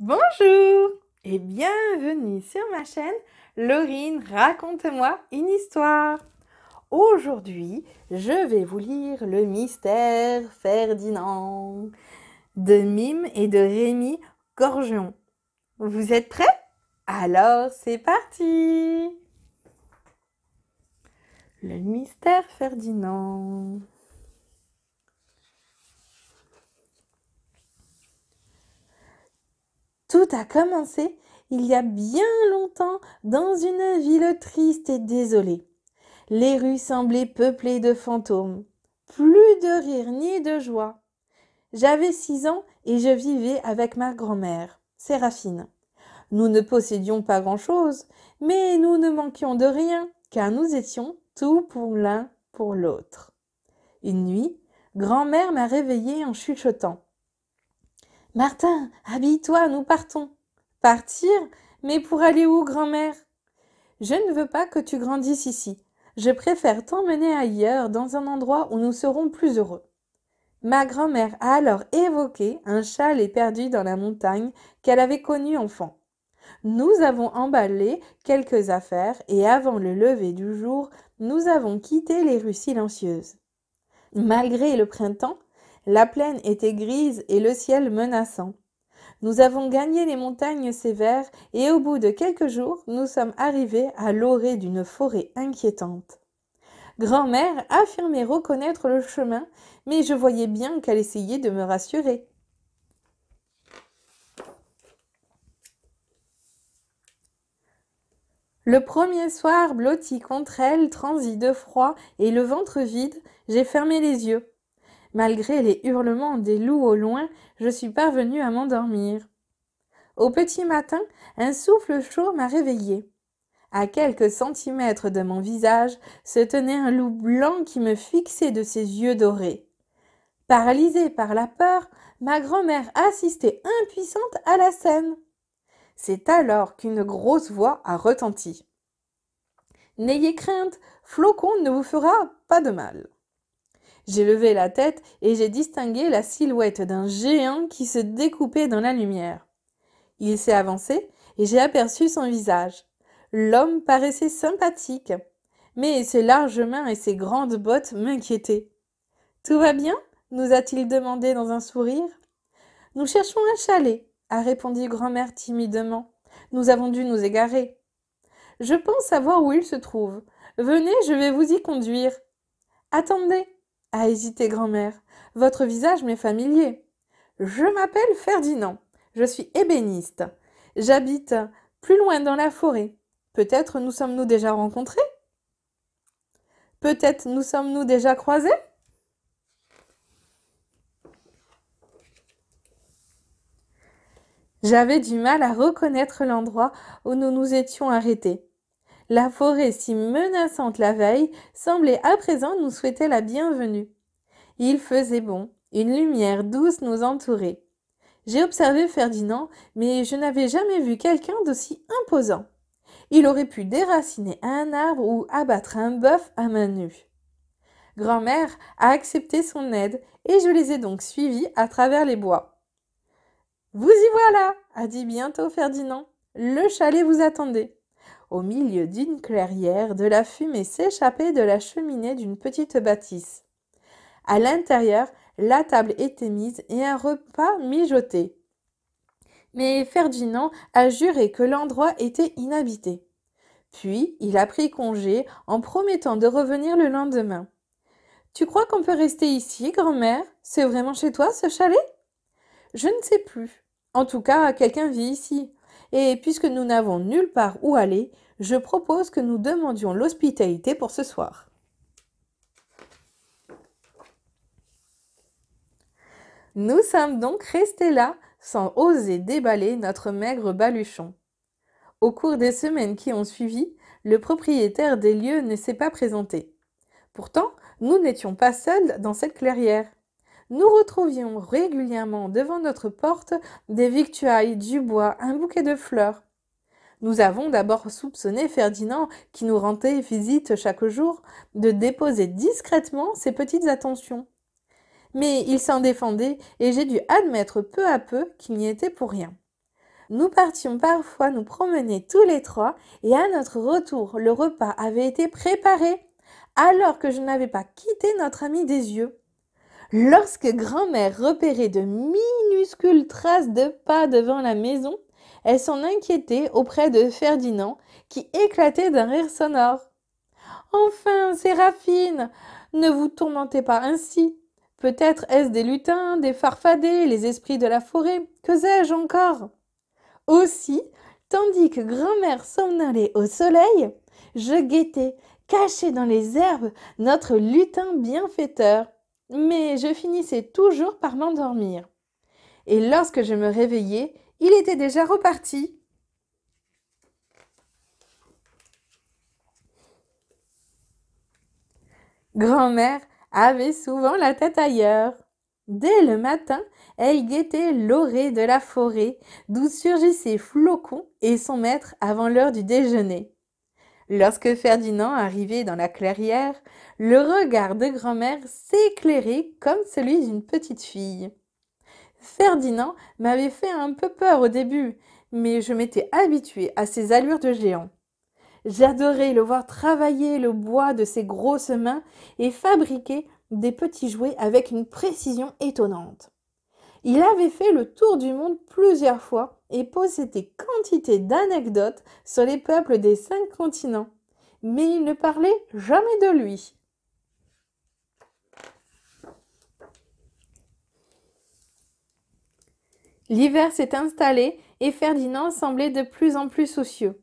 Bonjour et bienvenue sur ma chaîne Laurine raconte-moi une histoire. Aujourd'hui, je vais vous lire le mystère Ferdinand de Mime et de Rémi Gorgeon. Vous êtes prêts Alors c'est parti Le mystère Ferdinand. Tout a commencé il y a bien longtemps dans une ville triste et désolée. Les rues semblaient peuplées de fantômes. Plus de rire ni de joie. J'avais six ans et je vivais avec ma grand-mère, Séraphine. Nous ne possédions pas grand-chose, mais nous ne manquions de rien, car nous étions tout pour l'un pour l'autre. Une nuit, grand-mère m'a réveillée en chuchotant. Martin, habille-toi, nous partons. Partir Mais pour aller où, grand-mère Je ne veux pas que tu grandisses ici. Je préfère t'emmener ailleurs, dans un endroit où nous serons plus heureux. Ma grand-mère a alors évoqué un châle perdu dans la montagne qu'elle avait connu enfant. Nous avons emballé quelques affaires et avant le lever du jour, nous avons quitté les rues silencieuses. Malgré le printemps, la plaine était grise et le ciel menaçant. Nous avons gagné les montagnes sévères et au bout de quelques jours, nous sommes arrivés à l'orée d'une forêt inquiétante. Grand-mère affirmait reconnaître le chemin, mais je voyais bien qu'elle essayait de me rassurer. Le premier soir, blotti contre elle, transi de froid et le ventre vide, j'ai fermé les yeux. Malgré les hurlements des loups au loin, je suis parvenue à m'endormir. Au petit matin, un souffle chaud m'a réveillée. À quelques centimètres de mon visage se tenait un loup blanc qui me fixait de ses yeux dorés. Paralysée par la peur, ma grand-mère assistait impuissante à la scène. C'est alors qu'une grosse voix a retenti. N'ayez crainte, Flocon ne vous fera pas de mal. J'ai levé la tête et j'ai distingué la silhouette d'un géant qui se découpait dans la lumière. Il s'est avancé et j'ai aperçu son visage. L'homme paraissait sympathique, mais ses larges mains et ses grandes bottes m'inquiétaient. Tout va bien nous a-t-il demandé dans un sourire. Nous cherchons un chalet, a répondu grand-mère timidement. Nous avons dû nous égarer. Je pense savoir où il se trouve. Venez, je vais vous y conduire. Attendez, a hésité grand-mère. Votre visage m'est familier. Je m'appelle Ferdinand. Je suis ébéniste. J'habite plus loin dans la forêt. Peut-être nous sommes-nous déjà rencontrés Peut-être nous sommes-nous déjà croisés J'avais du mal à reconnaître l'endroit où nous nous étions arrêtés. La forêt si menaçante la veille semblait à présent nous souhaiter la bienvenue. Il faisait bon, une lumière douce nous entourait. J'ai observé Ferdinand, mais je n'avais jamais vu quelqu'un d'aussi imposant. Il aurait pu déraciner un arbre ou abattre un bœuf à main nue. Grand-mère a accepté son aide et je les ai donc suivis à travers les bois. Vous y voilà, a dit bientôt Ferdinand. Le chalet vous attendait au milieu d'une clairière, de la fumée s'échappait de la cheminée d'une petite bâtisse. À l'intérieur, la table était mise et un repas mijoté. Mais Ferdinand a juré que l'endroit était inhabité. Puis il a pris congé en promettant de revenir le lendemain. Tu crois qu'on peut rester ici, grand-mère C'est vraiment chez toi ce chalet Je ne sais plus. En tout cas, quelqu'un vit ici. Et puisque nous n'avons nulle part où aller, je propose que nous demandions l'hospitalité pour ce soir. Nous sommes donc restés là sans oser déballer notre maigre baluchon. Au cours des semaines qui ont suivi, le propriétaire des lieux ne s'est pas présenté. Pourtant, nous n'étions pas seuls dans cette clairière. Nous retrouvions régulièrement devant notre porte des victuailles, du bois, un bouquet de fleurs, nous avons d'abord soupçonné Ferdinand, qui nous rendait visite chaque jour, de déposer discrètement ses petites attentions. Mais il s'en défendait, et j'ai dû admettre peu à peu qu'il n'y était pour rien. Nous partions parfois nous promener tous les trois, et à notre retour, le repas avait été préparé, alors que je n'avais pas quitté notre ami des yeux. Lorsque grand-mère repérait de minuscules traces de pas devant la maison, elle s'en inquiétait auprès de Ferdinand, qui éclatait d'un rire sonore. Enfin, Séraphine, ne vous tourmentez pas ainsi. Peut-être est-ce des lutins, des farfadets, les esprits de la forêt, que sais-je encore Aussi, tandis que grand-mère somnolait au soleil, je guettais, caché dans les herbes, notre lutin bienfaiteur. Mais je finissais toujours par m'endormir. Et lorsque je me réveillais, il était déjà reparti. Grand-mère avait souvent la tête ailleurs. Dès le matin, elle guettait l'orée de la forêt, d'où surgissaient Flocon et son maître avant l'heure du déjeuner. Lorsque Ferdinand arrivait dans la clairière, le regard de grand-mère s'éclairait comme celui d'une petite fille. Ferdinand m'avait fait un peu peur au début, mais je m'étais habituée à ses allures de géant. J'adorais le voir travailler le bois de ses grosses mains et fabriquer des petits jouets avec une précision étonnante. Il avait fait le tour du monde plusieurs fois et possédait quantité d'anecdotes sur les peuples des cinq continents. Mais il ne parlait jamais de lui. L'hiver s'est installé et Ferdinand semblait de plus en plus soucieux.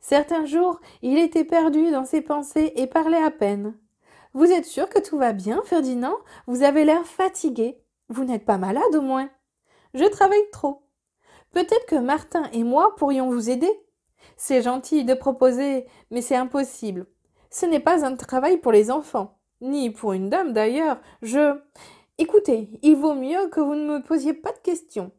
Certains jours, il était perdu dans ses pensées et parlait à peine. Vous êtes sûr que tout va bien, Ferdinand Vous avez l'air fatigué. Vous n'êtes pas malade au moins Je travaille trop. Peut-être que Martin et moi pourrions vous aider. C'est gentil de proposer, mais c'est impossible. Ce n'est pas un travail pour les enfants, ni pour une dame d'ailleurs. Je. Écoutez, il vaut mieux que vous ne me posiez pas de questions.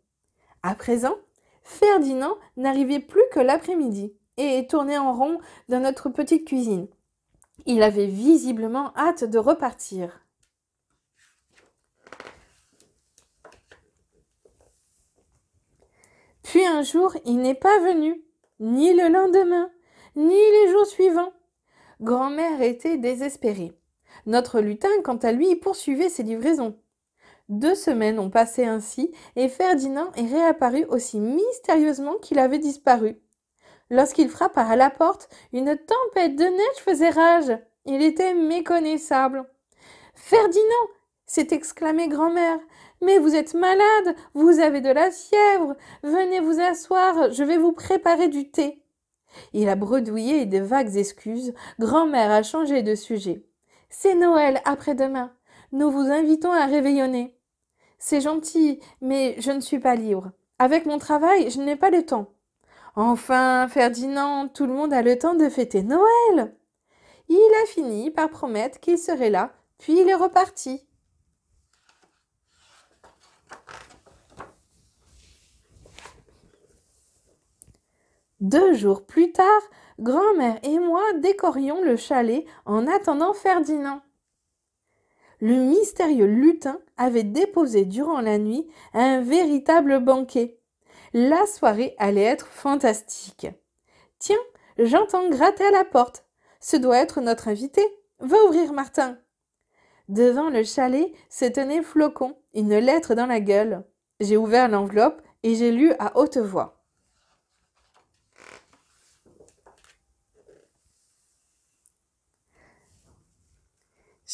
À présent, Ferdinand n'arrivait plus que l'après-midi et tournait en rond dans notre petite cuisine. Il avait visiblement hâte de repartir. Puis un jour, il n'est pas venu, ni le lendemain, ni les jours suivants. Grand-mère était désespérée. Notre lutin, quant à lui, poursuivait ses livraisons. Deux semaines ont passé ainsi et Ferdinand est réapparu aussi mystérieusement qu'il avait disparu. Lorsqu'il frappa à la porte, une tempête de neige faisait rage. Il était méconnaissable. Ferdinand s'est exclamée grand-mère. Mais vous êtes malade, vous avez de la fièvre, venez vous asseoir, je vais vous préparer du thé. Il a bredouillé des vagues excuses. Grand-mère a changé de sujet. C'est Noël après-demain nous vous invitons à réveillonner. C'est gentil, mais je ne suis pas libre. Avec mon travail, je n'ai pas le temps. Enfin, Ferdinand, tout le monde a le temps de fêter Noël. Il a fini par promettre qu'il serait là, puis il est reparti. Deux jours plus tard, grand-mère et moi décorions le chalet en attendant Ferdinand le mystérieux lutin avait déposé durant la nuit un véritable banquet. La soirée allait être fantastique. Tiens, j'entends gratter à la porte. Ce doit être notre invité. Va ouvrir, Martin. Devant le chalet se tenait Flocon, une lettre dans la gueule. J'ai ouvert l'enveloppe et j'ai lu à haute voix.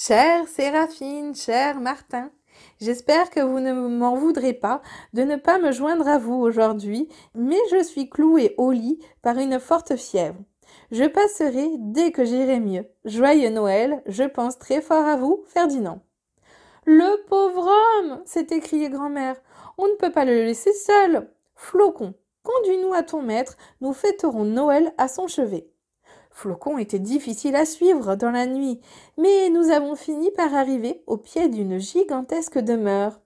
Chère Séraphine, cher Martin, J'espère que vous ne m'en voudrez pas de ne pas me joindre à vous aujourd'hui, mais je suis clouée au lit par une forte fièvre. Je passerai dès que j'irai mieux. Joyeux Noël, je pense très fort à vous, Ferdinand. Le pauvre homme s'est écrié grand-mère. On ne peut pas le laisser seul. Flocon, conduis-nous à ton maître, nous fêterons Noël à son chevet. Flocon était difficile à suivre dans la nuit, mais nous avons fini par arriver au pied d'une gigantesque demeure.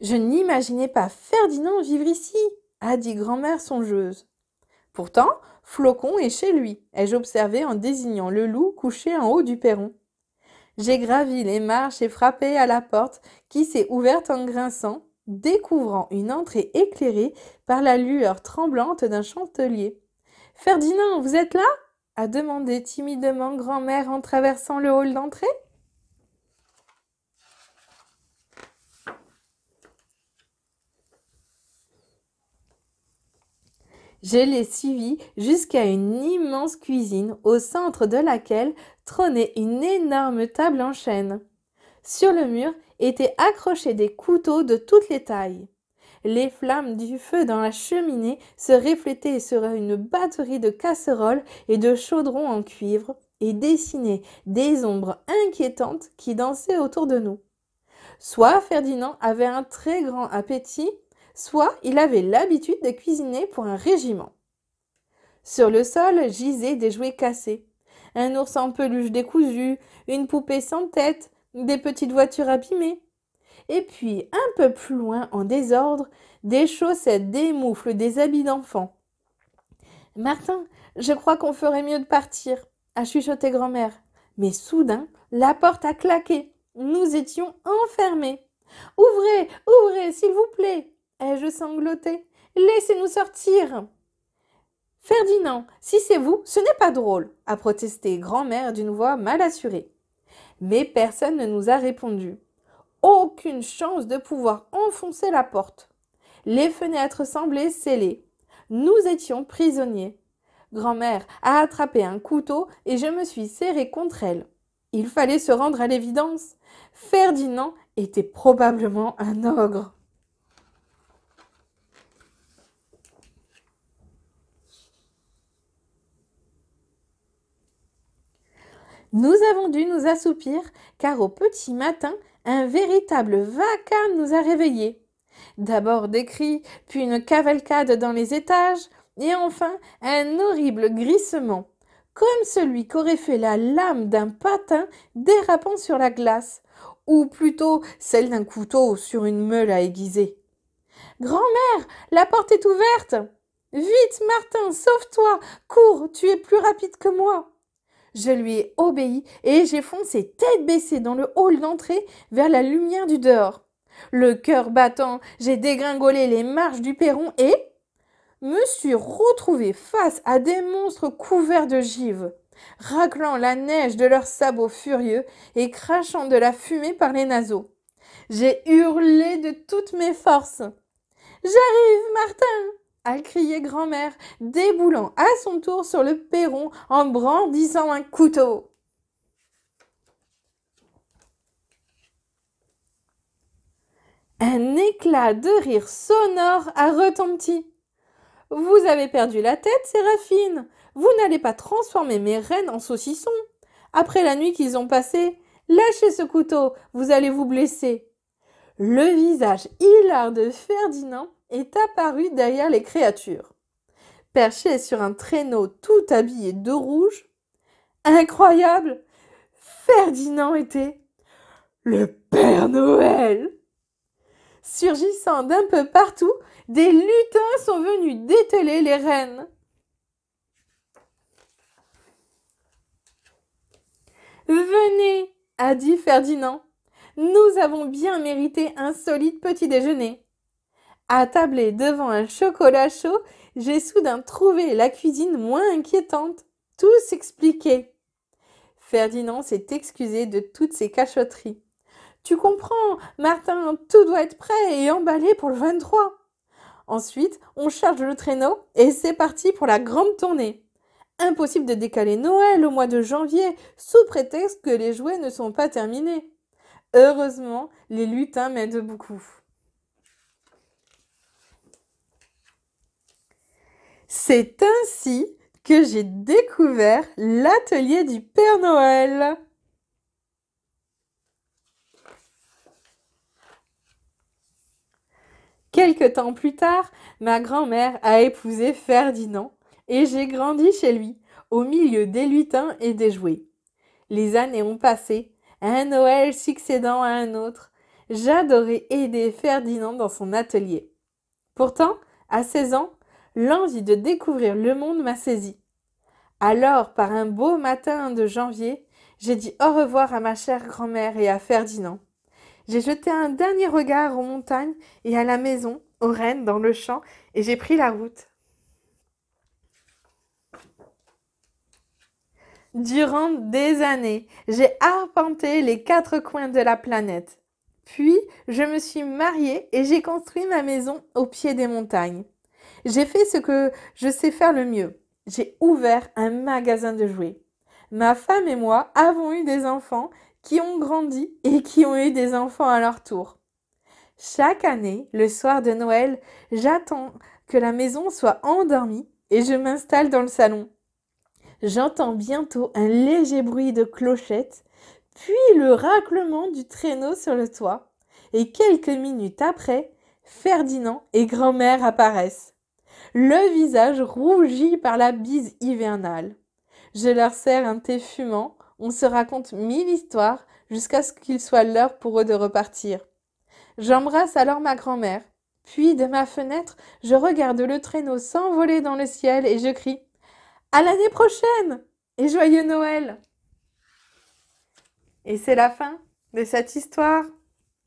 Je n'imaginais pas Ferdinand vivre ici, a dit grand-mère songeuse. Pourtant, Flocon est chez lui, ai-je observé en désignant le loup couché en haut du perron. J'ai gravi les marches et frappé à la porte qui s'est ouverte en grinçant, découvrant une entrée éclairée par la lueur tremblante d'un chantelier. « Ferdinand, vous êtes là a demandé timidement grand-mère en traversant le hall d'entrée. Je l'ai suivi jusqu'à une immense cuisine au centre de laquelle trônait une énorme table en chêne. Sur le mur étaient accrochés des couteaux de toutes les tailles. Les flammes du feu dans la cheminée se reflétaient sur une batterie de casseroles et de chaudrons en cuivre et dessinaient des ombres inquiétantes qui dansaient autour de nous. Soit Ferdinand avait un très grand appétit, soit il avait l'habitude de cuisiner pour un régiment. Sur le sol gisaient des jouets cassés, un ours en peluche décousu, une poupée sans tête, des petites voitures abîmées, et puis un peu plus loin, en désordre, des chaussettes, des moufles, des habits d'enfant. Martin, je crois qu'on ferait mieux de partir, a chuchoté grand-mère. Mais soudain, la porte a claqué. Nous étions enfermés. Ouvrez, ouvrez, s'il vous plaît, ai-je sangloté. Laissez-nous sortir. Ferdinand, si c'est vous, ce n'est pas drôle, a protesté grand-mère d'une voix mal assurée. Mais personne ne nous a répondu aucune chance de pouvoir enfoncer la porte. Les fenêtres semblaient scellées. Nous étions prisonniers. Grand-mère a attrapé un couteau et je me suis serré contre elle. Il fallait se rendre à l'évidence. Ferdinand était probablement un ogre. Nous avons dû nous assoupir car au petit matin, un véritable vacarme nous a réveillés. D'abord des cris, puis une cavalcade dans les étages, et enfin un horrible grissement, comme celui qu'aurait fait la lame d'un patin dérapant sur la glace, ou plutôt celle d'un couteau sur une meule à aiguiser. Grand-mère, la porte est ouverte. Vite, Martin, sauve-toi. Cours, tu es plus rapide que moi. Je lui ai obéi et j'ai foncé tête baissée dans le hall d'entrée vers la lumière du dehors. Le cœur battant, j'ai dégringolé les marches du perron et me suis retrouvé face à des monstres couverts de givre, raclant la neige de leurs sabots furieux et crachant de la fumée par les naseaux. J'ai hurlé de toutes mes forces. J'arrive, Martin a crié grand-mère, déboulant à son tour sur le perron en brandissant un couteau. Un éclat de rire sonore a retenti. Vous avez perdu la tête, Séraphine. Vous n'allez pas transformer mes reines en saucissons. Après la nuit qu'ils ont passée, lâchez ce couteau, vous allez vous blesser. Le visage hilar de Ferdinand est apparu derrière les créatures. Perché sur un traîneau tout habillé de rouge, incroyable, Ferdinand était le Père Noël. Surgissant d'un peu partout, des lutins sont venus dételer les rênes. Venez, a dit Ferdinand, nous avons bien mérité un solide petit déjeuner tabler devant un chocolat chaud, j'ai soudain trouvé la cuisine moins inquiétante. Tout s'expliquait. Ferdinand s'est excusé de toutes ses cachotteries. Tu comprends, Martin, tout doit être prêt et emballé pour le 23. Ensuite, on charge le traîneau et c'est parti pour la grande tournée. Impossible de décaler Noël au mois de janvier sous prétexte que les jouets ne sont pas terminés. Heureusement, les lutins m'aident beaucoup. C'est ainsi que j'ai découvert l'atelier du Père Noël. Quelque temps plus tard, ma grand-mère a épousé Ferdinand et j'ai grandi chez lui, au milieu des lutins et des jouets. Les années ont passé, un Noël succédant à un autre. J'adorais aider Ferdinand dans son atelier. Pourtant, à 16 ans, l'envie de découvrir le monde m'a saisi. Alors, par un beau matin de janvier, j'ai dit au revoir à ma chère grand-mère et à Ferdinand. J'ai jeté un dernier regard aux montagnes et à la maison, aux rennes, dans le champ, et j'ai pris la route. Durant des années, j'ai arpenté les quatre coins de la planète. Puis, je me suis mariée et j'ai construit ma maison au pied des montagnes. J'ai fait ce que je sais faire le mieux. J'ai ouvert un magasin de jouets. Ma femme et moi avons eu des enfants qui ont grandi et qui ont eu des enfants à leur tour. Chaque année, le soir de Noël, j'attends que la maison soit endormie et je m'installe dans le salon. J'entends bientôt un léger bruit de clochette, puis le raclement du traîneau sur le toit, et quelques minutes après, Ferdinand et grand-mère apparaissent le visage rougi par la bise hivernale. Je leur sers un thé fumant, on se raconte mille histoires jusqu'à ce qu'il soit l'heure pour eux de repartir. J'embrasse alors ma grand-mère, puis de ma fenêtre, je regarde le traîneau s'envoler dans le ciel et je crie À l'année prochaine et joyeux Noël Et c'est la fin de cette histoire.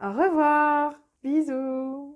Au revoir, bisous